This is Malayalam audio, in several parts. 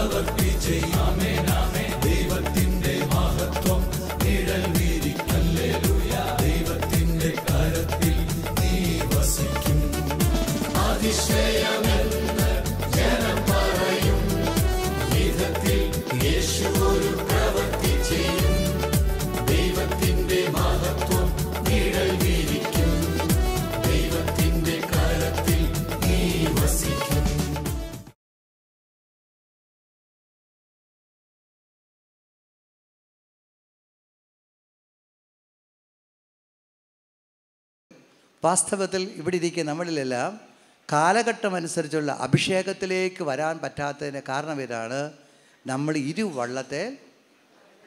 அமரவர் விஜய் அமேன വാസ്തവത്തിൽ ഇവിടെ ഇരിക്കുക നമ്മളിലെല്ലാം കാലഘട്ടം അനുസരിച്ചുള്ള അഭിഷേകത്തിലേക്ക് വരാൻ പറ്റാത്തതിൻ്റെ കാരണം ഇതാണ് നമ്മൾ ഇരുവള്ളത്തെ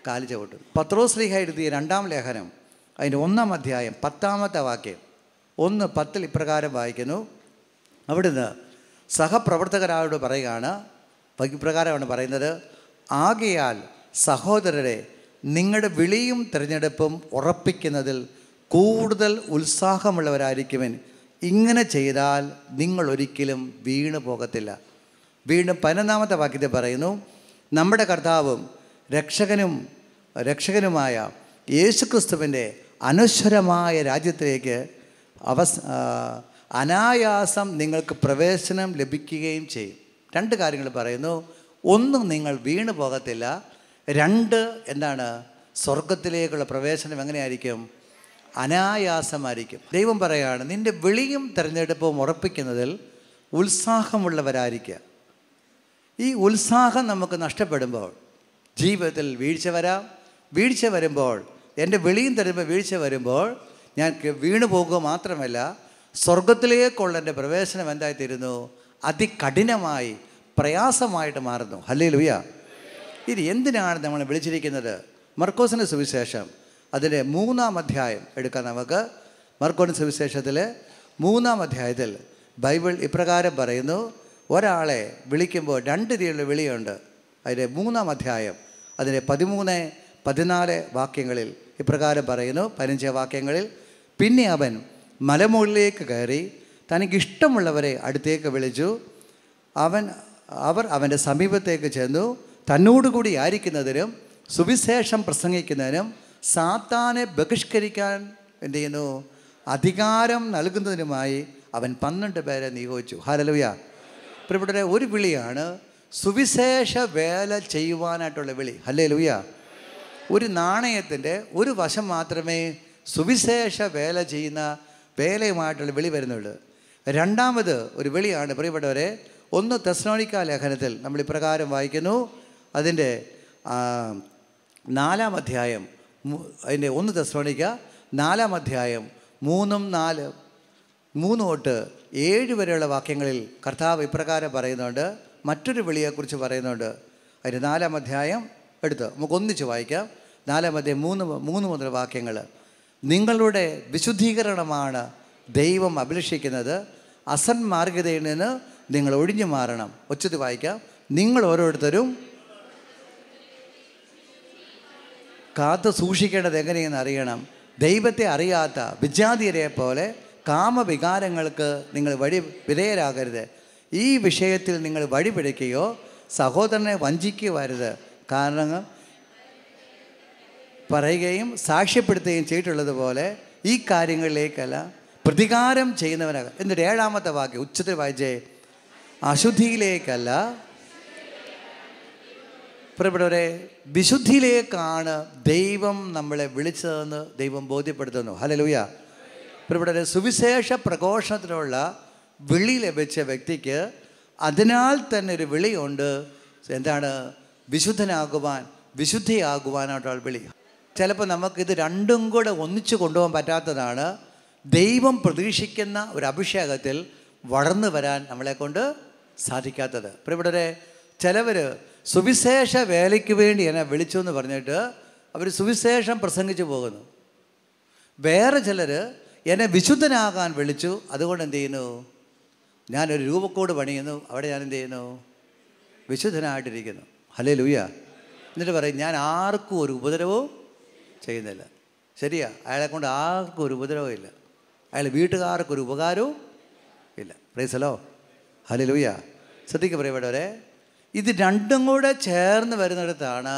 കാലി ചവിട്ടും പത്രോസ്ലിഹ എഴുതിയ രണ്ടാം ലേഖനം അതിൻ്റെ ഒന്നാം അധ്യായം പത്താമത്തെ വാക്യം ഒന്ന് പത്തിൽ ഇപ്രകാരം വായിക്കുന്നു അവിടുന്ന് സഹപ്രവർത്തകരായോട് പറയുകയാണ് ഇപ്രകാരമാണ് പറയുന്നത് ആകയാൽ സഹോദരരെ നിങ്ങളുടെ വിളിയും തിരഞ്ഞെടുപ്പും ഉറപ്പിക്കുന്നതിൽ കൂടുതൽ ഉത്സാഹമുള്ളവരായിരിക്കുവൻ ഇങ്ങനെ ചെയ്താൽ നിങ്ങൾ ഒരിക്കലും വീണു പോകത്തില്ല വീണ്ടും പതിനൊന്നാമത്തെ വാക്യത്തെ പറയുന്നു നമ്മുടെ കർത്താവും രക്ഷകനും രക്ഷകനുമായ യേശുക്രിസ്തുവിൻ്റെ അനശ്വരമായ രാജ്യത്തിലേക്ക് അവസ് അനായാസം നിങ്ങൾക്ക് പ്രവേശനം ലഭിക്കുകയും ചെയ്യും രണ്ട് കാര്യങ്ങൾ പറയുന്നു ഒന്നും നിങ്ങൾ വീണു പോകത്തില്ല രണ്ട് എന്താണ് സ്വർഗത്തിലേക്കുള്ള പ്രവേശനം എങ്ങനെയായിരിക്കും അനായാസമായിരിക്കും ദൈവം പറയുകയാണ് നിന്റെ വിളിയും തിരഞ്ഞെടുപ്പും ഉറപ്പിക്കുന്നതിൽ ഉത്സാഹമുള്ളവരായിരിക്കുക ഈ ഉത്സാഹം നമുക്ക് നഷ്ടപ്പെടുമ്പോൾ ജീവിതത്തിൽ വീഴ്ച വരാം വീഴ്ച വരുമ്പോൾ എൻ്റെ വിളിയും തരുമ്പോൾ വീഴ്ച വരുമ്പോൾ ഞാൻ വീണു പോകുക മാത്രമല്ല സ്വർഗത്തിലേക്കുള്ള എൻ്റെ പ്രവേശനം എന്തായിത്തീരുന്നു അതികഠിനമായി പ്രയാസമായിട്ട് മാറുന്നു ഹല്ലേ ലുയ ഇത് എന്തിനാണ് നമ്മൾ വിളിച്ചിരിക്കുന്നത് മർക്കോസിൻ്റെ സുവിശേഷം അതിലെ മൂന്നാം അധ്യായം എടുക്കാം നമുക്ക് മർക്കോണി സുവിശേഷത്തിൽ മൂന്നാം അധ്യായത്തിൽ ബൈബിൾ ഇപ്രകാരം പറയുന്നു ഒരാളെ വിളിക്കുമ്പോൾ രണ്ട് രീതിയിലുള്ള വിളിയുണ്ട് അതിലെ മൂന്നാം അധ്യായം അതിലെ പതിമൂന്ന് പതിനാല് വാക്യങ്ങളിൽ ഇപ്രകാരം പറയുന്നു പതിനഞ്ച് വാക്യങ്ങളിൽ പിന്നെ അവൻ മലമുകളിലേക്ക് കയറി തനിക്കിഷ്ടമുള്ളവരെ അടുത്തേക്ക് വിളിച്ചു അവൻ അവർ അവൻ്റെ സമീപത്തേക്ക് ചെന്നു തന്നോടുകൂടി ആയിരിക്കുന്നതിനും സുവിശേഷം പ്രസംഗിക്കുന്നതിനും സാത്താനെ ബഹിഷ്കരിക്കാൻ എന്ത് ചെയ്യുന്നു അധികാരം നൽകുന്നതിനുമായി അവൻ പന്ത്രണ്ട് പേരെ നിയോഗിച്ചു ഹാലലുയ പ്രിയപ്പെട്ടവരെ ഒരു വിളിയാണ് സുവിശേഷ വേല ചെയ്യുവാനായിട്ടുള്ള വിളി ഹല്ലേ ലുയ ഒരു നാണയത്തിൻ്റെ ഒരു വശം മാത്രമേ സുവിശേഷ വേല ചെയ്യുന്ന വേലയുമായിട്ടുള്ള വിളി വരുന്നുള്ളൂ രണ്ടാമത് ഒരു വിളിയാണ് പ്രിയപ്പെട്ടവരെ ഒന്ന് തെസ്നോണിക്ക ലേഖനത്തിൽ നമ്മൾ ഇപ്രകാരം വായിക്കുന്നു അതിൻ്റെ നാലാം അധ്യായം അതിൻ്റെ ഒന്ന് തെസ്ലോണിക്ക നാലാം അധ്യായം മൂന്നും നാല് മൂന്ന് തൊട്ട് ഏഴ് വരെയുള്ള വാക്യങ്ങളിൽ കർത്താവ് ഇപ്രകാരം പറയുന്നുണ്ട് മറ്റൊരു വിളിയെക്കുറിച്ച് പറയുന്നുണ്ട് അതിൻ്റെ നാലാം അധ്യായം എടുത്ത് നമുക്ക് ഒന്നിച്ച് വായിക്കാം നാലാം അധ്യായം മൂന്ന് മൂന്ന് മുതൽ വാക്യങ്ങൾ നിങ്ങളുടെ വിശുദ്ധീകരണമാണ് ദൈവം അഭിലഷിക്കുന്നത് അസന്മാർഗതയിൽ നിന്ന് നിങ്ങൾ ഒഴിഞ്ഞു മാറണം ഒച്ചത് വായിക്കാം നിങ്ങൾ ഓരോരുത്തരും കാത്തു സൂക്ഷിക്കേണ്ടത് എങ്ങനെയെന്ന് അറിയണം ദൈവത്തെ അറിയാത്ത വിജാതിയരെ പോലെ കാമവികാരങ്ങൾക്ക് നിങ്ങൾ വഴി വിധേയരാകരുത് ഈ വിഷയത്തിൽ നിങ്ങൾ വഴി പിടിക്കുകയോ സഹോദരനെ വഞ്ചിക്കുവരുത് കാരണം പറയുകയും സാക്ഷ്യപ്പെടുത്തുകയും ചെയ്തിട്ടുള്ളതുപോലെ ഈ കാര്യങ്ങളിലേക്കല്ല പ്രതികാരം ചെയ്യുന്നവനാകാം എന്നിട്ട് ഏഴാമത്തെ വാക്യം ഉച്ചത്തിൽ വായിച്ചേ അശുദ്ധിയിലേക്കല്ല പ്രിയപ്പെട്ടവരെ വിശുദ്ധിയിലേക്കാണ് ദൈവം നമ്മളെ വിളിച്ചതെന്ന് ദൈവം ബോധ്യപ്പെടുത്തുന്നു ഹലലൂയ പ്രിയപ്പെട്ടവരെ സുവിശേഷ പ്രഘോഷത്തിനുള്ള വിളി ലഭിച്ച വ്യക്തിക്ക് അതിനാൽ തന്നെ ഒരു വിളിയുണ്ട് എന്താണ് വിശുദ്ധനാകുവാൻ വിശുദ്ധിയാകുവാനായിട്ടുള്ള വിളി ചിലപ്പോൾ നമുക്കിത് രണ്ടും കൂടെ ഒന്നിച്ചു കൊണ്ടുപോകാൻ പറ്റാത്തതാണ് ദൈവം പ്രതീക്ഷിക്കുന്ന ഒരു അഭിഷേകത്തിൽ വളർന്നു വരാൻ നമ്മളെ കൊണ്ട് സാധിക്കാത്തത് പ്രിയപ്പെട്ടവരെ ചിലവർ സുവിശേഷ വേലയ്ക്ക് വേണ്ടി എന്നെ വിളിച്ചു എന്ന് പറഞ്ഞിട്ട് അവർ സുവിശേഷം പ്രസംഗിച്ചു പോകുന്നു വേറെ ചിലർ എന്നെ വിശുദ്ധനാകാൻ വിളിച്ചു അതുകൊണ്ട് എന്ത് ചെയ്യുന്നു ഞാനൊരു രൂപക്കോട് പണിയുന്നു അവിടെ ഞാൻ എന്ത് ചെയ്യുന്നു വിശുദ്ധനായിട്ടിരിക്കുന്നു ഹലേ ലൂയ എന്നിട്ട് പറയും ഞാൻ ആർക്കും ഒരു ഉപദ്രവവും ചെയ്യുന്നില്ല ശരിയാ അയാളെ കൊണ്ട് ആർക്കും ഒരു ഉപദ്രവവും ഇല്ല അയാൾ വീട്ടുകാർക്കൊരു ഉപകാരവും ഇല്ല ഹലോ ഹലേ ലൂയ വരെ ഇത് രണ്ടും കൂടെ ചേർന്ന് വരുന്നിടത്താണ്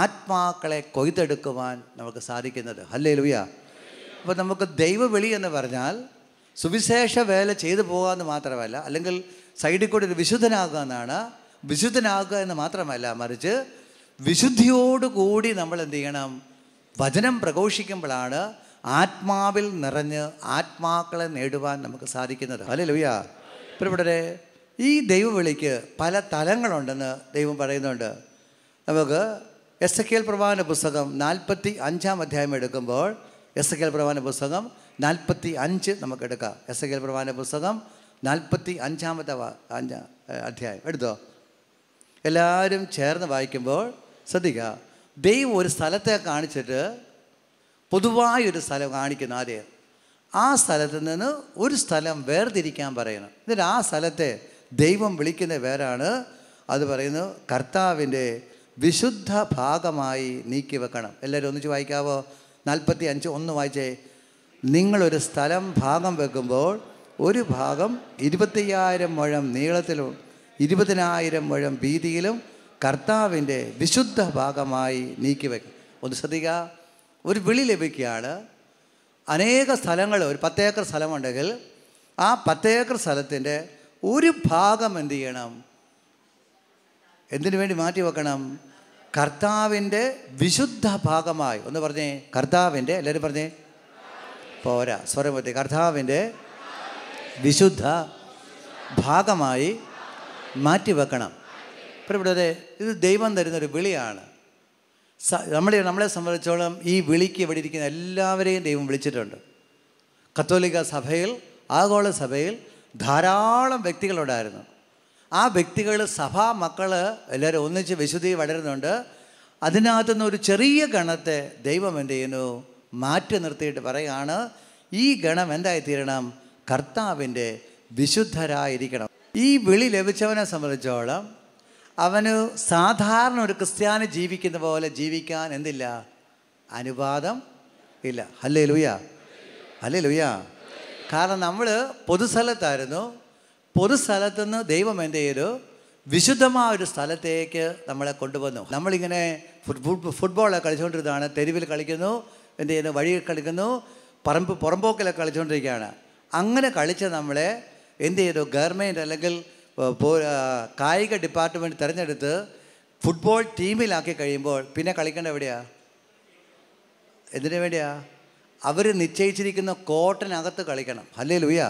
ആത്മാക്കളെ കൊയ്തെടുക്കുവാൻ നമുക്ക് സാധിക്കുന്നത് അല്ലേ ലുയ അപ്പോൾ നമുക്ക് ദൈവവിളി എന്ന് പറഞ്ഞാൽ സുവിശേഷ വേല ചെയ്തു പോകുക എന്ന് മാത്രമല്ല അല്ലെങ്കിൽ സൈഡിൽ കൂടി ഒരു വിശുദ്ധനാകുക എന്നാണ് വിശുദ്ധനാകുക എന്ന് മാത്രമല്ല മറിച്ച് വിശുദ്ധിയോടുകൂടി നമ്മൾ എന്ത് ചെയ്യണം വചനം പ്രഘോഷിക്കുമ്പോഴാണ് ആത്മാവിൽ നിറഞ്ഞ് ആത്മാക്കളെ നേടുവാൻ നമുക്ക് സാധിക്കുന്നത് അല്ലേ ലുയ ഇപ്പം ഇവിടെ ഈ ദൈവവിളിക്ക് പല തലങ്ങളുണ്ടെന്ന് ദൈവം പറയുന്നുണ്ട് നമുക്ക് എസ് എ കെൽ പ്രവാഹന പുസ്തകം നാൽപ്പത്തി അഞ്ചാം അധ്യായം എടുക്കുമ്പോൾ എസ് എ കെൽ പ്രവാഹന പുസ്തകം നാൽപ്പത്തി അഞ്ച് നമുക്ക് എടുക്കാം എസ് എ കെൽ പ്രവാഹന പുസ്തകം നാൽപ്പത്തി അഞ്ചാമത്തെ അഞ്ചാം അധ്യായം എടുത്തോ എല്ലാവരും ചേർന്ന് വായിക്കുമ്പോൾ ശ്രദ്ധിക്കുക ദൈവം ഒരു സ്ഥലത്തെ കാണിച്ചിട്ട് പൊതുവായൊരു സ്ഥലം കാണിക്കുന്ന ആദ്യം ആ സ്ഥലത്ത് നിന്ന് ഒരു സ്ഥലം വേർതിരിക്കാൻ പറയണം എന്നിട്ട് ആ സ്ഥലത്തെ ദൈവം വിളിക്കുന്ന പേരാണ് അത് പറയുന്നു കർത്താവിൻ്റെ വിശുദ്ധ ഭാഗമായി നീക്കി വെക്കണം എല്ലാവരും ഒന്നിച്ച് വായിക്കാവോ നാൽപ്പത്തി അഞ്ച് ഒന്ന് വായിച്ചേ നിങ്ങളൊരു സ്ഥലം ഭാഗം വെക്കുമ്പോൾ ഒരു ഭാഗം ഇരുപത്തയ്യായിരം മുഴം നീളത്തിലും ഇരുപതിനായിരം മുഴം വീതിയിലും കർത്താവിൻ്റെ വിശുദ്ധ ഭാഗമായി നീക്കി വെക്കും ഒന്ന് ശ്രദ്ധിക്കുക ഒരു വിളി ലഭിക്കുകയാണ് അനേക സ്ഥലങ്ങൾ ഒരു പത്തേക്കർ സ്ഥലമുണ്ടെങ്കിൽ ആ പത്തേക്കർ സ്ഥലത്തിൻ്റെ ഒരു ഭാഗം എന്ത് ചെയ്യണം എന്തിനു വേണ്ടി മാറ്റി വെക്കണം കർത്താവിൻ്റെ വിശുദ്ധ ഭാഗമായി ഒന്ന് പറഞ്ഞേ കർത്താവിൻ്റെ എല്ലാവരും പറഞ്ഞേ പോരാ സ്വരം പറ്റി കർത്താവിൻ്റെ വിശുദ്ധ ഭാഗമായി മാറ്റി ഇപ്പം ഇവിടെ ഇത് ദൈവം തരുന്നൊരു വിളിയാണ് നമ്മളെ നമ്മളെ സംബന്ധിച്ചോളം ഈ വിളിക്ക് ഇവിടെ ഇരിക്കുന്ന എല്ലാവരെയും ദൈവം വിളിച്ചിട്ടുണ്ട് കത്തോലിക്ക സഭയിൽ ആഗോള സഭയിൽ ധാരാളം വ്യക്തികളുണ്ടായിരുന്നു ആ വ്യക്തികൾ സഭാ മക്കൾ എല്ലാവരും ഒന്നിച്ച് വിശുദ്ധി വളരുന്നുണ്ട് അതിനകത്തു നിന്ന് ഒരു ചെറിയ ഗണത്തെ ദൈവം എൻ്റെ ചെയ്യുന്നു മാറ്റി നിർത്തിയിട്ട് പറയുകയാണ് ഈ ഗണം എന്തായിത്തീരണം കർത്താവിൻ്റെ വിശുദ്ധരായിരിക്കണം ഈ വിളി ലഭിച്ചവനെ സംബന്ധിച്ചോളം അവന് സാധാരണ ഒരു ക്രിസ്ത്യാനി ജീവിക്കുന്ന പോലെ ജീവിക്കാൻ എന്തില്ല അനുവാദം ഇല്ല അല്ലേ ലുയാ അല്ലേ ലുയാ കാരണം നമ്മൾ പൊതുസ്ഥലത്തായിരുന്നു പൊതുസ്ഥലത്തു നിന്ന് ദൈവം എൻ്റെ ഒരു വിശുദ്ധമായ ഒരു സ്ഥലത്തേക്ക് നമ്മളെ കൊണ്ടുവന്നു നമ്മളിങ്ങനെ ഫുട്ബോൾ ഫുട്ബോളൊക്കെ കളിച്ചുകൊണ്ടിരുന്നതാണ് തെരുവിൽ കളിക്കുന്നു എൻ്റെ ചെയ്യുന്നു വഴിയിൽ കളിക്കുന്നു പറമ്പ് പുറമ്പോക്കിലൊക്കെ കളിച്ചുകൊണ്ടിരിക്കുകയാണ് അങ്ങനെ കളിച്ച നമ്മളെ എന്ത് ചെയ്തു ഗവൺമെൻറ് അല്ലെങ്കിൽ കായിക ഡിപ്പാർട്ട്മെൻറ്റ് തിരഞ്ഞെടുത്ത് ഫുട്ബോൾ ടീമിലാക്കി കഴിയുമ്പോൾ പിന്നെ കളിക്കേണ്ട എവിടെയാണ് എന്തിനു വേണ്ടിയാണ് അവർ നിശ്ചയിച്ചിരിക്കുന്ന കോട്ടിനകത്ത് കളിക്കണം അല്ലേ ലൂയ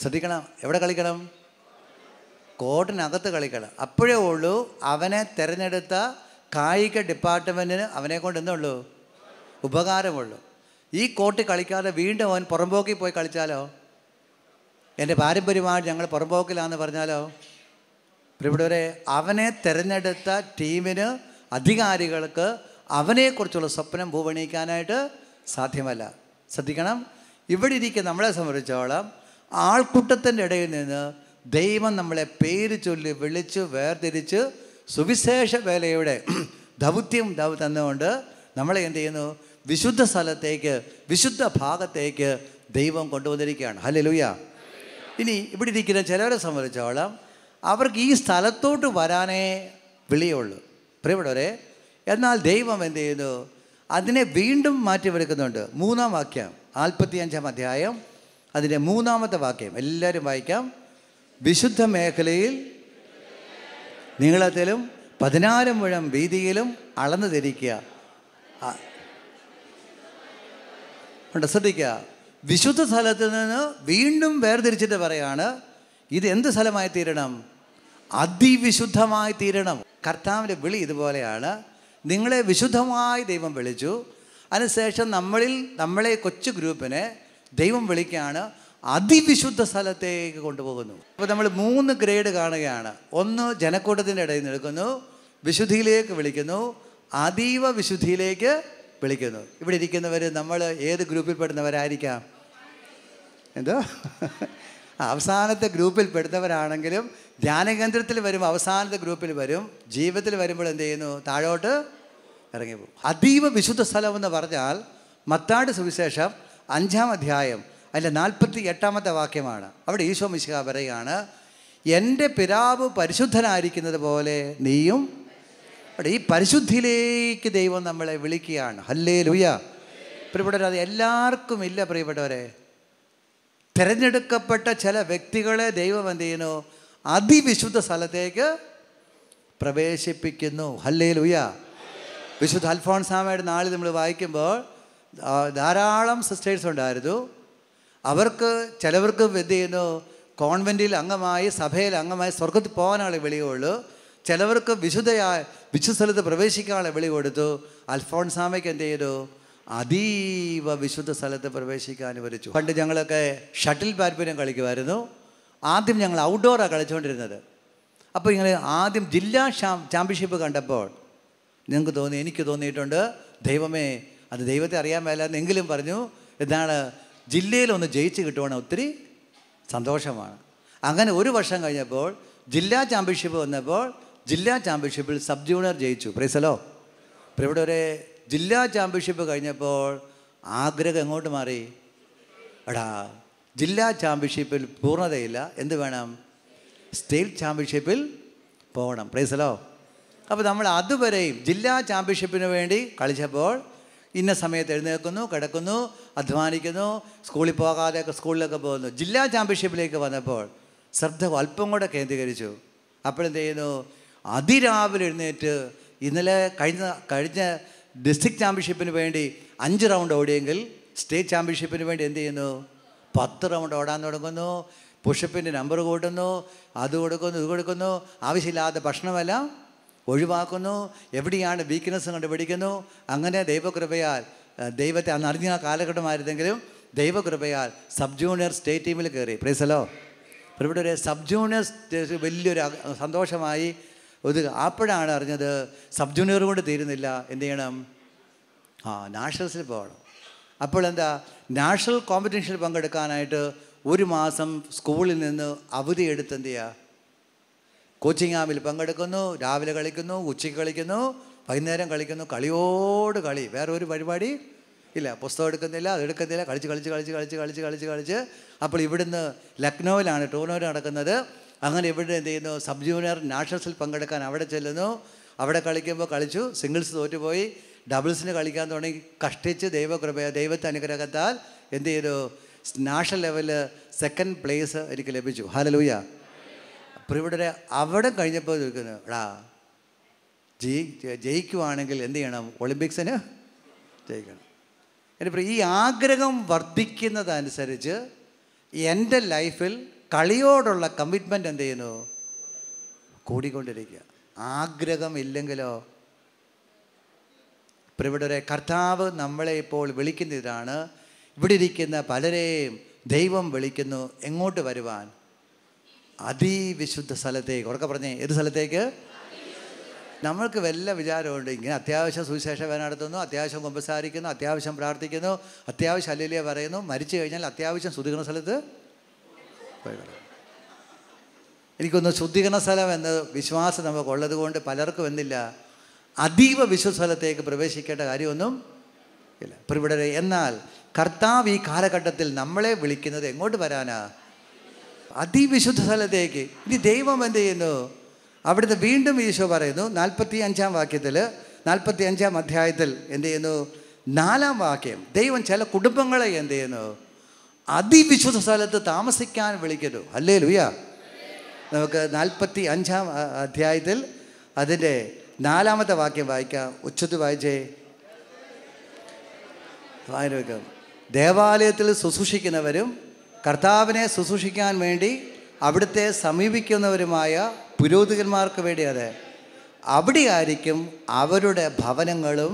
ശ്രദ്ധിക്കണം എവിടെ കളിക്കണം കോട്ടിനകത്ത് കളിക്കണം അപ്പോഴേ ഉള്ളൂ അവനെ തിരഞ്ഞെടുത്ത കായിക ഡിപ്പാർട്ട്മെൻറ്റിന് അവനെ കൊണ്ട് എന്തുള്ളൂ ഉപകാരമുള്ളൂ ഈ കോട്ട് കളിക്കാതെ വീണ്ടും അവൻ പുറമ്പോക്കിൽ പോയി കളിച്ചാലോ എൻ്റെ പാരമ്പര്യമായിട്ട് ഞങ്ങൾ പുറമ്പോക്കിലാന്ന് പറഞ്ഞാലോ പ്രിയപ്പെട്ടവരെ അവനെ തിരഞ്ഞെടുത്ത ടീമിന് അധികാരികൾക്ക് അവനെക്കുറിച്ചുള്ള സ്വപ്നം ഭൂപണിയിക്കാനായിട്ട് സാധ്യമല്ല ശ്രദ്ധിക്കണം ഇവിടെ ഇരിക്കുന്ന നമ്മളെ സംബന്ധിച്ചോളം ആൾക്കൂട്ടത്തിൻ്റെ ഇടയിൽ നിന്ന് ദൈവം നമ്മളെ പേര് ചൊല്ലി വിളിച്ച് വേർതിരിച്ച് സുവിശേഷ വേലയുടെ ദൗത്യം ദൗ തന്നുകൊണ്ട് നമ്മളെ എന്ത് ചെയ്യുന്നു വിശുദ്ധ സ്ഥലത്തേക്ക് വിശുദ്ധ ഭാഗത്തേക്ക് ദൈവം കൊണ്ടുവന്നിരിക്കുകയാണ് ഹലേ ലൂയ ഇനി ഇവിടെ ഇരിക്കുന്ന ചിലവരെ സംബന്ധിച്ചോളം അവർക്ക് ഈ സ്ഥലത്തോട്ട് വരാനേ വിളിയുള്ളൂ പ്രിയപ്പെട്ടവരെ എന്നാൽ ദൈവം എന്ത് ചെയ്യുന്നു അതിനെ വീണ്ടും മാറ്റിവെടുക്കുന്നുണ്ട് മൂന്നാം വാക്യം നാൽപ്പത്തിയഞ്ചാം അധ്യായം അതിൻ്റെ മൂന്നാമത്തെ വാക്യം എല്ലാവരും വായിക്കാം വിശുദ്ധ മേഖലയിൽ നീളത്തിലും പതിനാലും മുഴം വീതിയിലും അളന്നു ധരിക്കുക ഉണ്ട് ശ്രദ്ധിക്കുക വിശുദ്ധ സ്ഥലത്ത് നിന്ന് വീണ്ടും വേർതിരിച്ചിട്ട് പറയാണ് ഇത് എന്ത് സ്ഥലമായി തീരണം അതിവിശുദ്ധമായി തീരണം കർത്താവിൻ്റെ വിളി ഇതുപോലെയാണ് നിങ്ങളെ വിശുദ്ധമായി ദൈവം വിളിച്ചു അതിനുശേഷം നമ്മളിൽ നമ്മളെ കൊച്ചു ഗ്രൂപ്പിനെ ദൈവം വിളിക്കുകയാണ് അതിവിശുദ്ധ സ്ഥലത്തേക്ക് കൊണ്ടുപോകുന്നു അപ്പോൾ നമ്മൾ മൂന്ന് ഗ്രേഡ് കാണുകയാണ് ഒന്ന് ജനക്കൂട്ടത്തിൻ്റെ ഇടയിൽ നിൽക്കുന്നു വിശുദ്ധിയിലേക്ക് വിളിക്കുന്നു അതീവ വിശുദ്ധിയിലേക്ക് വിളിക്കുന്നു ഇവിടെ ഇരിക്കുന്നവർ നമ്മൾ ഏത് ഗ്രൂപ്പിൽ പെടുന്നവരായിരിക്കാം എന്തോ അവസാനത്തെ ഗ്രൂപ്പിൽ പെടുന്നവരാണെങ്കിലും ധ്യാനകേന്ദ്രത്തിൽ വരും അവസാനത്തെ ഗ്രൂപ്പിൽ വരും ജീവിതത്തിൽ വരുമ്പോൾ എന്ത് ചെയ്യുന്നു താഴോട്ട് ഇറങ്ങിപ്പോകും അതീവ വിശുദ്ധ സ്ഥലം എന്ന് പറഞ്ഞാൽ മത്താട് സുവിശേഷം അഞ്ചാം അധ്യായം അതിൻ്റെ നാൽപ്പത്തി എട്ടാമത്തെ വാക്യമാണ് അവിടെ ഈശോ മിശിക പറയുകയാണ് എൻ്റെ പിതാവ് പരിശുദ്ധനായിരിക്കുന്നത് പോലെ നീയും അവിടെ ഈ പരിശുദ്ധിയിലേക്ക് ദൈവം നമ്മളെ വിളിക്കുകയാണ് ഹല്ലേ ലുയ പ്രിയപ്പെട്ടവരെ അത് എല്ലാവർക്കും ഇല്ല പ്രിയപ്പെട്ടവരെ തിരഞ്ഞെടുക്കപ്പെട്ട ചില വ്യക്തികളെ ദൈവം എന്ത് ചെയ്യുന്നു അതിവിശുദ്ധ സ്ഥലത്തേക്ക് പ്രവേശിപ്പിക്കുന്നു ഹല്ലേ ലുയ വിശുദ്ധ അൽഫോൺസാമയുടെ നാളിൽ നമ്മൾ വായിക്കുമ്പോൾ ധാരാളം സിസ്റ്റേഴ്സ് ഉണ്ടായിരുന്നു അവർക്ക് ചിലവർക്ക് എന്ത് ചെയ്യുന്നു കോൺവെൻറ്റിൽ അംഗമായി സഭയിൽ അംഗമായി സ്വർഗത്തിൽ പോകാനാണ് വിളിയുള്ളൂ ചിലവർക്ക് വിശുദ്ധയായ വിശുദ്ധ സ്ഥലത്ത് പ്രവേശിക്കാനുള്ള വിളി കൊടുത്തു അൽഫോൺസാമയ്ക്ക് എന്ത് ചെയ്തു അതീവ വിശുദ്ധ സ്ഥലത്ത് പ്രവേശിക്കാൻ അനുവദിച്ചു പണ്ട് ഞങ്ങളൊക്കെ ഷട്ടിൽ ബാഡ്മിൻ്റൺ കളിക്കുമായിരുന്നു ആദ്യം ഞങ്ങൾ ഔട്ട്ഡോറാണ് കളിച്ചുകൊണ്ടിരുന്നത് അപ്പോൾ ഇങ്ങനെ ആദ്യം ജില്ലാ ചാമ്പ്യൻഷിപ്പ് കണ്ടപ്പോൾ നിങ്ങൾക്ക് തോന്നി എനിക്ക് തോന്നിയിട്ടുണ്ട് ദൈവമേ അത് ദൈവത്തെ അറിയാൻ മേലെന്നെങ്കിലും പറഞ്ഞു എന്താണ് ജില്ലയിലൊന്ന് ജയിച്ച് കിട്ടുവാണ് ഒത്തിരി സന്തോഷമാണ് അങ്ങനെ ഒരു വർഷം കഴിഞ്ഞപ്പോൾ ജില്ലാ ചാമ്പ്യൻഷിപ്പ് വന്നപ്പോൾ ജില്ലാ ചാമ്പ്യൻഷിപ്പിൽ സബ് ജൂനിയർ ജയിച്ചു പ്രൈസലോ ഇപ്പോൾ ഇവിടെ ഒരു ജില്ലാ ചാമ്പ്യൻഷിപ്പ് കഴിഞ്ഞപ്പോൾ ആഗ്രഹം എങ്ങോട്ട് മാറി എടാ ജില്ലാ ചാമ്പ്യൻഷിപ്പിൽ പൂർണ്ണതയില്ല എന്ത് വേണം സ്റ്റേറ്റ് ചാമ്പ്യൻഷിപ്പിൽ പോകണം പ്രൈസലോ അപ്പോൾ നമ്മൾ അതുവരെയും ജില്ലാ ചാമ്പ്യൻഷിപ്പിന് വേണ്ടി കളിച്ചപ്പോൾ ഇന്ന സമയത്ത് എഴുന്നേൽക്കുന്നു കിടക്കുന്നു അധ്വാനിക്കുന്നു സ്കൂളിൽ പോകാതെയൊക്കെ സ്കൂളിലൊക്കെ പോകുന്നു ജില്ലാ ചാമ്പ്യൻഷിപ്പിലേക്ക് വന്നപ്പോൾ ശ്രദ്ധ അല്പം കൂടെ കേന്ദ്രീകരിച്ചു അപ്പോഴെന്ത് ചെയ്യുന്നു അതിരാവിലെ എഴുന്നേറ്റ് ഇന്നലെ കഴിഞ്ഞ കഴിഞ്ഞ ഡിസ്ട്രിക്ട് ചാമ്പ്യൻഷിപ്പിന് വേണ്ടി അഞ്ച് റൗണ്ട് ഓടിയെങ്കിൽ സ്റ്റേറ്റ് ചാമ്പ്യൻഷിപ്പിന് വേണ്ടി എന്ത് ചെയ്യുന്നു പത്ത് റൗണ്ട് ഓടാൻ തുടങ്ങുന്നു പുഷപ്പിൻ്റെ നമ്പർ കൂട്ടുന്നു അത് കൊടുക്കുന്നു ഇത് കൊടുക്കുന്നു ആവശ്യമില്ലാത്ത ഭക്ഷണമെല്ലാം ഒഴിവാക്കുന്നു എവിടെയാണ് വീക്ക്നെസ് കണ്ടുപിടിക്കുന്നു അങ്ങനെ ദൈവകൃപയാൽ ദൈവത്തെ അന്ന് അറിഞ്ഞ കാലഘട്ടമായിരുന്നെങ്കിലും ദൈവകൃപയാൽ സബ് ജൂനിയർ സ്റ്റേറ്റ് ടീമിൽ കയറി പ്രൈസലോ ഇവിടെ ഒരു സബ് ജൂണിയർ വലിയൊരു സന്തോഷമായി ഒരു അപ്പോഴാണ് അറിഞ്ഞത് സബ് ജൂനിയർ കൊണ്ട് തീരുന്നില്ല എന്ത് ചെയ്യണം ആ നാഷണൽസിൽ പോകണം അപ്പോൾ എന്താ നാഷണൽ കോമ്പറ്റീഷനിൽ പങ്കെടുക്കാനായിട്ട് ഒരു മാസം സ്കൂളിൽ നിന്ന് അവധി എടുത്ത് എന്ത് ചെയ്യുക കോച്ചിങ് ആമിൽ പങ്കെടുക്കുന്നു രാവിലെ കളിക്കുന്നു ഉച്ചയ്ക്ക് കളിക്കുന്നു വൈകുന്നേരം കളിക്കുന്നു കളിയോട് കളി വേറെ ഒരു പരിപാടി ഇല്ല പുസ്തകം എടുക്കുന്നില്ല അതെടുക്കുന്നില്ല കളിച്ച് കളിച്ച് കളിച്ച് കളിച്ച് കളിച്ച് കളിച്ച് കളിച്ച് അപ്പോൾ ഇവിടുന്ന് ലക്നൗവിലാണ് ടൂർണമെൻറ്റ് നടക്കുന്നത് അങ്ങനെ ഇവിടെ എന്ത് ചെയ്യുന്നു സബ് ജൂനിയർ നാഷണൽസിൽ പങ്കെടുക്കാൻ അവിടെ ചെല്ലുന്നു അവിടെ കളിക്കുമ്പോൾ കളിച്ചു സിംഗിൾസ് തോറ്റുപോയി ഡബിൾസിന് കളിക്കാൻ തുടങ്ങി കഷ്ടിച്ച് ദൈവകൃപ ദൈവത്തെ അനുഗ്രഹത്താൽ എന്ത് ചെയ്തു നാഷണൽ ലെവലിൽ സെക്കൻഡ് പ്ലേസ് എനിക്ക് ലഭിച്ചു ഹലലൂയ അപ്പോൾ ഇവിടെ അവിടെ കഴിഞ്ഞപ്പോൾ ചോദിക്കുന്നു എടാ ജയി ജയിക്കുവാണെങ്കിൽ എന്ത് ചെയ്യണം ഒളിമ്പിക്സിന് ജയിക്കണം എൻ്റെ ഈ ആഗ്രഹം വർദ്ധിക്കുന്നതനുസരിച്ച് എൻ്റെ ലൈഫിൽ കളിയോടുള്ള കമ്മിറ്റ്മെൻ്റ് എന്ത് ചെയ്യുന്നു കൂടിക്കൊണ്ടിരിക്കുക ആഗ്രഹം ഇല്ലെങ്കിലോ ഇപ്പം ഇവിടെ കർത്താവ് നമ്മളെ ഇപ്പോൾ വിളിക്കുന്ന ഇതാണ് ഇവിടെ ഇരിക്കുന്ന പലരെയും ദൈവം വിളിക്കുന്നു എങ്ങോട്ട് വരുവാൻ അതിവിശുദ്ധ സ്ഥലത്തേക്ക് ഉറക്കെ പറഞ്ഞേ ഏത് സ്ഥലത്തേക്ക് നമ്മൾക്ക് വല്ല വിചാരമുണ്ട് ഇങ്ങനെ അത്യാവശ്യം സുവിശേഷ വേന നടത്തുന്നു അത്യാവശ്യം കുമ്പസാരിക്കുന്നു അത്യാവശ്യം പ്രാർത്ഥിക്കുന്നു അത്യാവശ്യം അല്ലെലിയ പറയുന്നു മരിച്ചു കഴിഞ്ഞാൽ അത്യാവശ്യം ശ്രുതിക്കുന്ന സ്ഥലത്ത് ആത്മാക്കളെ എനിക്കൊന്ന് ശുദ്ധീകരണ സ്ഥലം എന്ന വിശ്വാസം ഉള്ളത് കൊണ്ട് പലർക്കും എന്തില്ല അതീവ വിശ്വസ്ഥലത്തേക്ക് പ്രവേശിക്കേണ്ട കാര്യമൊന്നും ഇല്ല പ്രിവിടരെ എന്നാൽ കർത്താവ് ഈ കാലഘട്ടത്തിൽ നമ്മളെ വിളിക്കുന്നത് എങ്ങോട്ട് വരാനാ അതിവിശുദ്ധ സ്ഥലത്തേക്ക് ഇനി ദൈവം എന്ത് ചെയ്യുന്നു അവിടുന്ന് വീണ്ടും ഈശോ പറയുന്നു നാൽപ്പത്തി അഞ്ചാം വാക്യത്തിൽ നാൽപ്പത്തി അഞ്ചാം അധ്യായത്തിൽ എന്ത് ചെയ്യുന്നു നാലാം വാക്യം ദൈവം ചില കുടുംബങ്ങളെ എന്ത് ചെയ്യുന്നു അതിവിശുദ്ധ സ്ഥലത്ത് താമസിക്കാൻ വിളിക്കരുത് അല്ലേ ലൂയ നമുക്ക് നാൽപ്പത്തി അഞ്ചാം അധ്യായത്തിൽ അതിൻ്റെ നാലാമത്തെ വാക്യം വായിക്കാം ഉച്ചത്തിൽ വായിച്ചേ വായിക്കാം ദേവാലയത്തിൽ ശുശ്രൂഷിക്കുന്നവരും കർത്താവിനെ ശുശ്രൂഷിക്കാൻ വേണ്ടി അവിടുത്തെ സമീപിക്കുന്നവരുമായ പുരോഹിതന്മാർക്ക് വേണ്ടി അതെ അവിടെ ആയിരിക്കും അവരുടെ ഭവനങ്ങളും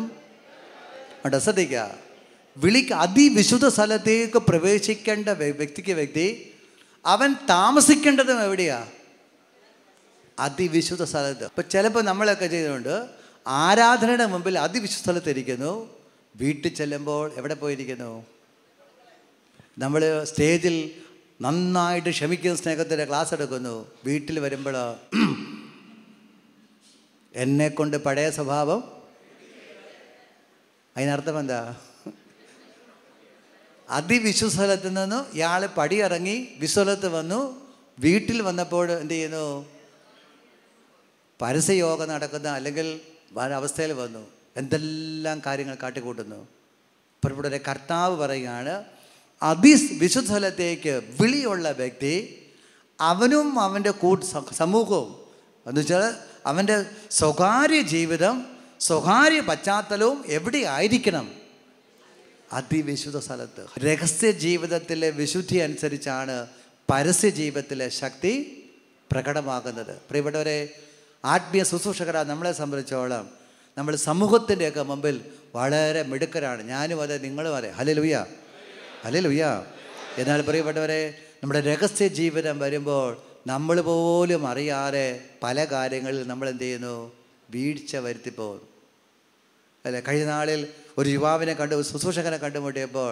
ശ്രദ്ധിക്കുക വിളിക്ക് അതിവിശുദ്ധ സ്ഥലത്തേക്ക് പ്രവേശിക്കേണ്ട വ്യക്തിക്ക് വ്യക്തി അവൻ താമസിക്കേണ്ടതും എവിടെയാ അതിവിശുദ്ധ സ്ഥലത്ത് ഇപ്പം ചിലപ്പോൾ നമ്മളൊക്കെ ചെയ്തുകൊണ്ട് ആരാധനയുടെ മുമ്പിൽ അതിവിശുദ്ധ സ്ഥലത്തിരിക്കുന്നു വീട്ടിൽ ചെല്ലുമ്പോൾ എവിടെ പോയിരിക്കുന്നു നമ്മൾ സ്റ്റേജിൽ നന്നായിട്ട് ക്ഷമിക്കുന്ന സ്നേഹത്തിൻ്റെ ക്ലാസ് എടുക്കുന്നു വീട്ടിൽ വരുമ്പോൾ എന്നെ കൊണ്ട് പഴയ സ്വഭാവം അതിനർത്ഥം എന്താ അതിവിശ്വസലത്ത് നിന്നു ഇയാൾ പടിയിറങ്ങി വിശ്വലത്ത് വന്നു വീട്ടിൽ വന്നപ്പോൾ എന്ത് ചെയ്യുന്നു പരസ്യയോഗം നടക്കുന്ന അല്ലെങ്കിൽ അവസ്ഥയിൽ വന്നു എന്തെല്ലാം കാര്യങ്ങൾ കാട്ടിക്കൂട്ടുന്നു ഇപ്പോൾ ഇവിടെ കർത്താവ് പറയുകയാണ് അതി വിശുദ്ധലത്തേക്ക് വിളിയുള്ള വ്യക്തി അവനും അവൻ്റെ കൂട്ട് സമൂഹവും എന്നുവെച്ചാൽ അവൻ്റെ സ്വകാര്യ ജീവിതം സ്വകാര്യ പശ്ചാത്തലവും എവിടെ ആയിരിക്കണം അതിവിശുദ്ധ സ്ഥലത്ത് രഹസ്യ ജീവിതത്തിലെ വിശുദ്ധി അനുസരിച്ചാണ് പരസ്യ ജീവിതത്തിലെ ശക്തി പ്രകടമാകുന്നത് പ്രിയപ്പെട്ടവരെ ആത്മീയ ശുശ്രൂഷകരാ നമ്മളെ സംബന്ധിച്ചോളം നമ്മൾ സമൂഹത്തിൻ്റെയൊക്കെ മുമ്പിൽ വളരെ മിടുക്കരാണ് ഞാനും അതെ നിങ്ങളും അതെ ഹലേ ലുയ്യ എന്നാൽ പ്രിയപ്പെട്ടവരെ നമ്മുടെ രഹസ്യ ജീവിതം വരുമ്പോൾ നമ്മൾ പോലും അറിയാതെ പല കാര്യങ്ങളിൽ നമ്മൾ എന്ത് ചെയ്യുന്നു വീഴ്ച വരുത്തിപ്പോകുന്നു അല്ലെ കഴിഞ്ഞ നാളിൽ ഒരു യുവാവിനെ കണ്ടു ശുശ്രൂഷകനെ കണ്ടുമുട്ടിയപ്പോൾ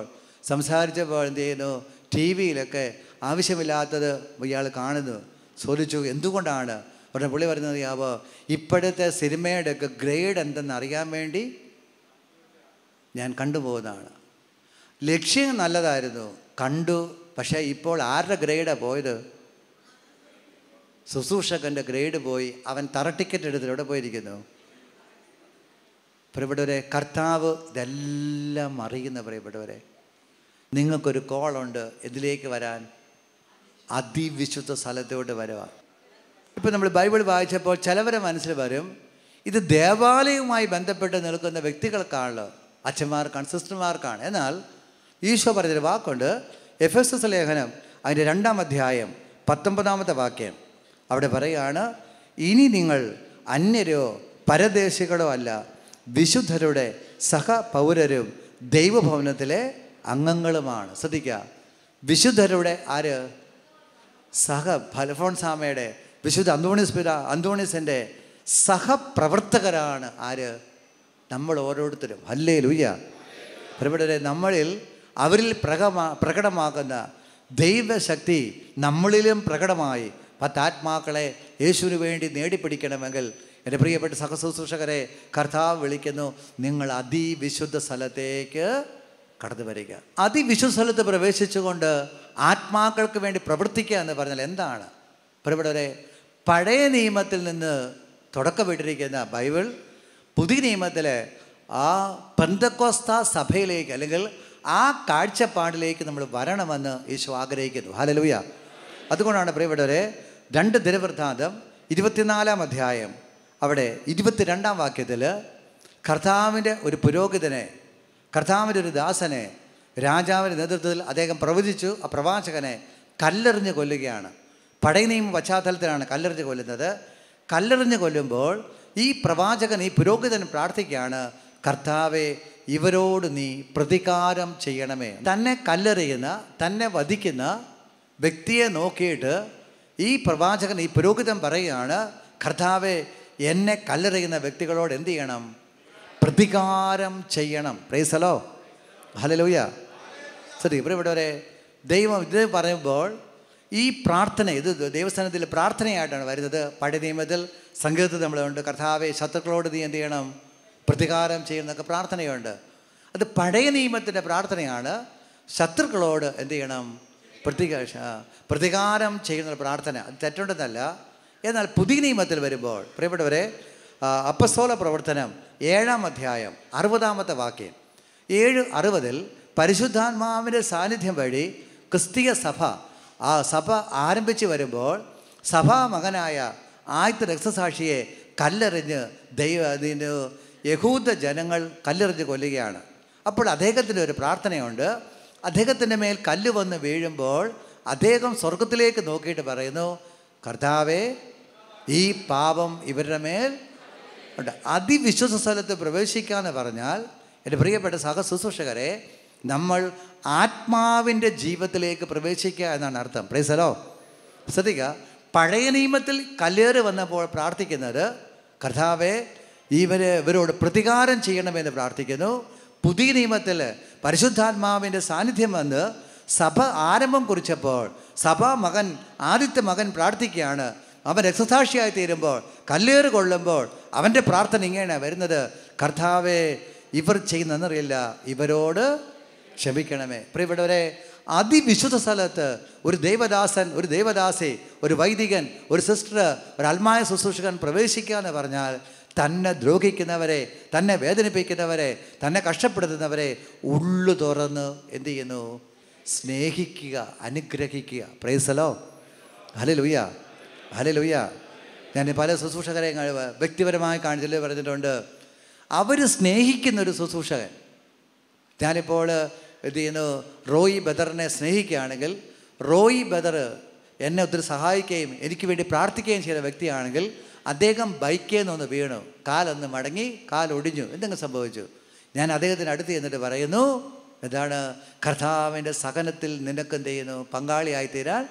സംസാരിച്ചപ്പോൾ എന്ത് ചെയ്യുന്നു ടി വിയിലൊക്കെ ആവശ്യമില്ലാത്തത് ഇയാൾ കാണുന്നു ചോദിച്ചു എന്തുകൊണ്ടാണ് ഉടനെ പുള്ളി പറയുന്നത് അറിയാവോ ഇപ്പോഴത്തെ സിനിമയുടെ ഒക്കെ ഗ്രേഡ് എന്തെന്ന് അറിയാൻ വേണ്ടി ഞാൻ കണ്ടുപോകുന്നതാണ് ലക്ഷ്യം നല്ലതായിരുന്നു കണ്ടു പക്ഷേ ഇപ്പോൾ ആരുടെ ഗ്രേഡാണ് പോയത് ശുശ്രൂഷകൻ്റെ ഗ്രേഡ് പോയി അവൻ തറ ടിക്കറ്റ് എടുത്തിട്ട് എവിടെ പോയിരിക്കുന്നു പ്രിയപ്പെട്ടവരെ കർത്താവ് ഇതെല്ലാം അറിയുന്ന പ്രിയപ്പെട്ടവരെ നിങ്ങൾക്കൊരു കോളുണ്ട് ഇതിലേക്ക് വരാൻ അതിവിശുദ്ധ സ്ഥലത്തോട്ട് വരവ ഇപ്പം നമ്മൾ ബൈബിൾ വായിച്ചപ്പോൾ ചിലവരെ മനസ്സിൽ വരും ഇത് ദേവാലയവുമായി ബന്ധപ്പെട്ട് നിൽക്കുന്ന വ്യക്തികൾക്കാണ് അച്ഛന്മാർക്കാണ് സിസ്റ്റർമാർക്കാണ് എന്നാൽ ഈശോ പറഞ്ഞൊരു വാക്കുണ്ട് എഫ് എസ് എസ് ലേഖനം അതിൻ്റെ രണ്ടാം അധ്യായം പത്തൊമ്പതാമത്തെ വാക്യം അവിടെ പറയുകയാണ് ഇനി നിങ്ങൾ അന്യരോ പരദേശികളോ അല്ല വിശുദ്ധരുടെ സഹപൗരരും ദൈവഭവനത്തിലെ അംഗങ്ങളുമാണ് ശ്രദ്ധിക്കുക വിശുദ്ധരുടെ ആര് സഹ ഫലഫോൺ സാമയുടെ വിശുദ്ധ അന്തോണിസ് പിത അന്തോണിസിൻ്റെ സഹപ്രവർത്തകരാണ് ആര് നമ്മൾ ഓരോരുത്തരും അല്ലേ ലൂയ്യ പ്രവിടരെ നമ്മളിൽ അവരിൽ പ്രകമാ പ്രകടമാകുന്ന ദൈവശക്തി നമ്മളിലും പ്രകടമായി പത്താത്മാക്കളെ യേശുവിന് വേണ്ടി നേടിപ്പിടിക്കണമെങ്കിൽ എൻ്റെ പ്രിയപ്പെട്ട സഹശുശ്രൂഷകരെ കർത്താവ് വിളിക്കുന്നു നിങ്ങൾ അതിവിശുദ്ധ സ്ഥലത്തേക്ക് കടന്നു വരിക അതിവിശുദ്ധ സ്ഥലത്ത് പ്രവേശിച്ചുകൊണ്ട് ആത്മാക്കൾക്ക് വേണ്ടി പ്രവർത്തിക്കുക എന്ന് പറഞ്ഞാൽ എന്താണ് പ്രിയപ്പെട്ടവരെ പഴയ നിയമത്തിൽ നിന്ന് തുടക്കമിട്ടിരിക്കുന്ന ബൈബിൾ പുതിയ നിയമത്തിൽ ആ പന്തക്കോസ്ത സഭയിലേക്ക് അല്ലെങ്കിൽ ആ കാഴ്ചപ്പാടിലേക്ക് നമ്മൾ വരണമെന്ന് യേശു ആഗ്രഹിക്കുന്നു ഹലലുയ അതുകൊണ്ടാണ് പ്രിയപ്പെട്ടവരെ രണ്ട് ദിനവൃത്താന്തം ഇരുപത്തിനാലാം അധ്യായം അവിടെ ഇരുപത്തിരണ്ടാം വാക്യത്തിൽ കർത്താവിൻ്റെ ഒരു പുരോഹിതനെ കർത്താവിൻ്റെ ഒരു ദാസനെ രാജാവിൻ്റെ നേതൃത്വത്തിൽ അദ്ദേഹം പ്രവചിച്ചു ആ പ്രവാചകനെ കല്ലെറിഞ്ഞ് കൊല്ലുകയാണ് പടയനെയും പശ്ചാത്തലത്തിലാണ് കല്ലെറിഞ്ഞ് കൊല്ലുന്നത് കല്ലെറിഞ്ഞ് കൊല്ലുമ്പോൾ ഈ പ്രവാചകൻ ഈ പുരോഹിതൻ പ്രാർത്ഥിക്കുകയാണ് കർത്താവെ ഇവരോട് നീ പ്രതികാരം ചെയ്യണമേ തന്നെ കല്ലെറിയുന്ന തന്നെ വധിക്കുന്ന വ്യക്തിയെ നോക്കിയിട്ട് ഈ പ്രവാചകൻ ഈ പുരോഹിതൻ പറയുകയാണ് കർത്താവെ എന്നെ കല്ലെറിയുന്ന വ്യക്തികളോട് എന്ത് ചെയ്യണം പ്രതികാരം ചെയ്യണം പ്രൈസലോ ഹലലൂയ ശരി ഇവിടെ ഇവിടെ വരെ ദൈവം ഇത് പറയുമ്പോൾ ഈ പ്രാർത്ഥന ഇത് ദൈവസ്ഥാനത്തിൽ പ്രാർത്ഥനയായിട്ടാണ് വരുന്നത് പഴയ നിയമത്തിൽ സംഗീതത്തിൽ നമ്മളുണ്ട് കർത്താവെ ശത്രുക്കളോട് നീ എന്ത് ചെയ്യണം പ്രതികാരം ചെയ്യുന്നൊക്കെ പ്രാർത്ഥനയുണ്ട് അത് പഴയ നിയമത്തിൻ്റെ പ്രാർത്ഥനയാണ് ശത്രുക്കളോട് എന്ത് ചെയ്യണം പ്രതികാ പ്രതികാരം ചെയ്യുന്ന പ്രാർത്ഥന അത് തെറ്റുണ്ടെന്നല്ല എന്നാൽ പുതിയ നിയമത്തിൽ വരുമ്പോൾ പ്രിയപ്പെട്ടവരെ അപ്പസ്തോല പ്രവർത്തനം ഏഴാം അധ്യായം അറുപതാമത്തെ വാക്യം ഏഴ് അറുപതിൽ പരിശുദ്ധാത്മാവിൻ്റെ സാന്നിധ്യം വഴി ക്രിസ്തീയ സഭ ആ സഭ ആരംഭിച്ചു വരുമ്പോൾ സഭാമകനായ ആദ്യത്തെ രക്തസാക്ഷിയെ കല്ലെറിഞ്ഞ് ദൈവ യഹൂദ ജനങ്ങൾ കല്ലെറിഞ്ഞ് കൊല്ലുകയാണ് അപ്പോൾ അദ്ദേഹത്തിൻ്റെ ഒരു പ്രാർത്ഥനയുണ്ട് അദ്ദേഹത്തിൻ്റെ മേൽ കല്ല് വന്ന് വീഴുമ്പോൾ അദ്ദേഹം സ്വർഗത്തിലേക്ക് നോക്കിയിട്ട് പറയുന്നു കർത്താവേ ഈ പാപം ഇവരുടെ മേൽ ഉണ്ട് അതിവിശ്വസ സ്ഥലത്ത് പ്രവേശിക്കാന്ന് പറഞ്ഞാൽ എൻ്റെ പ്രിയപ്പെട്ട സഹശുശ്രൂഷകരെ നമ്മൾ ആത്മാവിൻ്റെ ജീവിതത്തിലേക്ക് പ്രവേശിക്കുക എന്നാണ് അർത്ഥം ഹലോ ശ്രദ്ധിക്കുക പഴയ നിയമത്തിൽ കല്ലേറ് വന്നപ്പോൾ പ്രാർത്ഥിക്കുന്നത് കർത്താവെ ഇവരെ ഇവരോട് പ്രതികാരം ചെയ്യണമെന്ന് പ്രാർത്ഥിക്കുന്നു പുതിയ നിയമത്തിൽ പരിശുദ്ധാത്മാവിൻ്റെ സാന്നിധ്യം വന്ന് സഭ ആരംഭം കുറിച്ചപ്പോൾ സഭാ മകൻ ആദ്യത്തെ മകൻ പ്രാർത്ഥിക്കുകയാണ് അവൻ രക്തസാക്ഷിയായി തീരുമ്പോൾ കല്ലേറ് കൊള്ളുമ്പോൾ അവൻ്റെ പ്രാർത്ഥന ഇങ്ങനെയാണ് വരുന്നത് കർത്താവെ ഇവർ ചെയ്യുന്നതെന്നറിയില്ല ഇവരോട് ക്ഷമിക്കണമേ വരെ അതിവിശുദ്ധ സ്ഥലത്ത് ഒരു ദൈവദാസൻ ഒരു ദൈവദാസി ഒരു വൈദികൻ ഒരു സിസ്റ്റർ ഒരു അൽമായ ശുശ്രൂഷകൻ പ്രവേശിക്കുക എന്ന് പറഞ്ഞാൽ തന്നെ ദ്രോഹിക്കുന്നവരെ തന്നെ വേദനിപ്പിക്കുന്നവരെ തന്നെ കഷ്ടപ്പെടുത്തുന്നവരെ ഉള്ളു തുറന്ന് എന്തു ചെയ്യുന്നു സ്നേഹിക്കുക അനുഗ്രഹിക്കുക പ്രേസലോ ഹലോ ലൂയ്യ ഹലേ ലൊയ്യ ഞാൻ പല ശുശ്രൂഷകരെ വ്യക്തിപരമായി കാണിച്ചിൽ പറഞ്ഞിട്ടുണ്ട് അവർ സ്നേഹിക്കുന്ന ഒരു ശുശ്രൂഷകൻ ഞാനിപ്പോൾ ഇത് ചെയ്യുന്നു റോയി ബദറിനെ സ്നേഹിക്കുകയാണെങ്കിൽ റോയി ബദർ എന്നെ ഒത്തിരി സഹായിക്കുകയും എനിക്ക് വേണ്ടി പ്രാർത്ഥിക്കുകയും ചെയ്ത വ്യക്തിയാണെങ്കിൽ അദ്ദേഹം ബൈക്കിൽ നിന്നൊന്ന് വീണു കാലൊന്ന് മടങ്ങി കാലൊടിഞ്ഞു എന്തെങ്കിലും സംഭവിച്ചു ഞാൻ അദ്ദേഹത്തിന് അടുത്ത് ചെന്നിട്ട് പറയുന്നു എന്താണ് കർത്താവിൻ്റെ സഹനത്തിൽ നിനക്കെന്ത് ചെയ്യുന്നു പങ്കാളിയായിത്തീരാൻ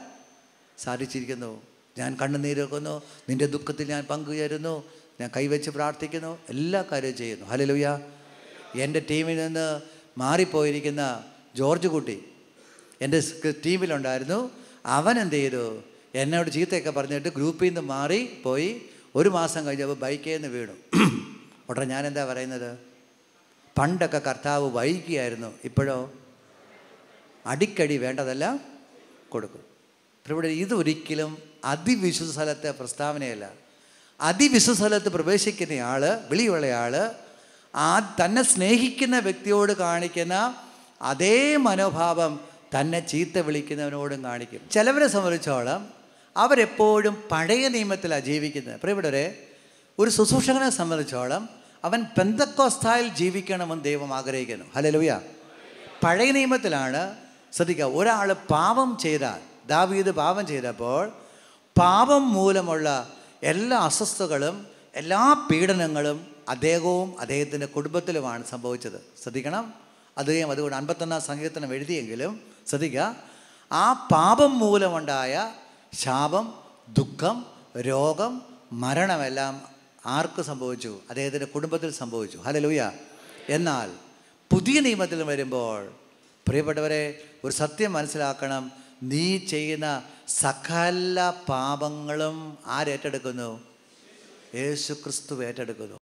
സാധിച്ചിരിക്കുന്നു ഞാൻ കണ്ണുനീരൊക്കുന്നു നിൻ്റെ ദുഃഖത്തിൽ ഞാൻ പങ്കുചേരുന്നു ഞാൻ കൈവച്ച് പ്രാർത്ഥിക്കുന്നു എല്ലാ കാര്യവും ചെയ്യുന്നു ഹലലുയ എൻ്റെ ടീമിൽ നിന്ന് മാറിപ്പോയിരിക്കുന്ന ജോർജ് കുട്ടി എൻ്റെ ടീമിലുണ്ടായിരുന്നു അവൻ എന്ത് ചെയ്തു എന്നോട് ചീത്തയൊക്കെ പറഞ്ഞിട്ട് ഗ്രൂപ്പിൽ നിന്ന് മാറി പോയി ഒരു മാസം കഴിഞ്ഞപ്പോൾ ബൈക്കിൽ നിന്ന് വീണു ഉടനെ ഞാൻ എന്താ പറയുന്നത് പണ്ടൊക്കെ കർത്താവ് വൈകിയായിരുന്നു ഇപ്പോഴോ അടിക്കടി വേണ്ടതെല്ലാം കൊടുക്കും ഇവിടെ ഇതൊരിക്കലും അതിവിശുദ്ധ സ്ഥലത്തെ പ്രസ്താവനയല്ല അതിവിശുദ്ധ സ്ഥലത്ത് പ്രവേശിക്കുന്നയാൾ വിളിയുള്ളയാൾ ആ തന്നെ സ്നേഹിക്കുന്ന വ്യക്തിയോട് കാണിക്കുന്ന അതേ മനോഭാവം തന്നെ ചീത്ത വിളിക്കുന്നവനോടും കാണിക്കും ചിലവരെ സംബന്ധിച്ചോളം അവരെപ്പോഴും പഴയ നിയമത്തിലാണ് ജീവിക്കുന്നത് പ്രിയപ്പെട്ടവരെ ഒരു ശുശ്രൂഷകനെ സംബന്ധിച്ചോളം അവൻ പെന്തക്കോസ്ഥായിൽ ജീവിക്കണമെന്ന് ദൈവം ആഗ്രഹിക്കുന്നു ഹലലുയ പഴയ നിയമത്തിലാണ് ശ്രദ്ധിക്കുക ഒരാൾ പാപം ചെയ്താൽ ദാവീദ് പാപം ചെയ്തപ്പോൾ പാപം മൂലമുള്ള എല്ലാ അസ്വസ്ഥകളും എല്ലാ പീഡനങ്ങളും അദ്ദേഹവും അദ്ദേഹത്തിൻ്റെ കുടുംബത്തിലുമാണ് സംഭവിച്ചത് ശ്രദ്ധിക്കണം അദ്ദേഹം അതുകൊണ്ട് അൻപത്തൊന്നാം സങ്കീർത്തനം എഴുതിയെങ്കിലും ശ്രദ്ധിക്കുക ആ പാപം മൂലമുണ്ടായ ശാപം ദുഃഖം രോഗം മരണമെല്ലാം ആർക്ക് സംഭവിച്ചു അദ്ദേഹത്തിൻ്റെ കുടുംബത്തിൽ സംഭവിച്ചു ഹലലൂയ എന്നാൽ പുതിയ നിയമത്തിൽ വരുമ്പോൾ പ്രിയപ്പെട്ടവരെ ഒരു സത്യം മനസ്സിലാക്കണം നീ ചെയ്യുന്ന സകല പാപങ്ങളും ആരേറ്റെടുക്കുന്നു യേശുക്രിസ്തു ഏറ്റെടുക്കുന്നു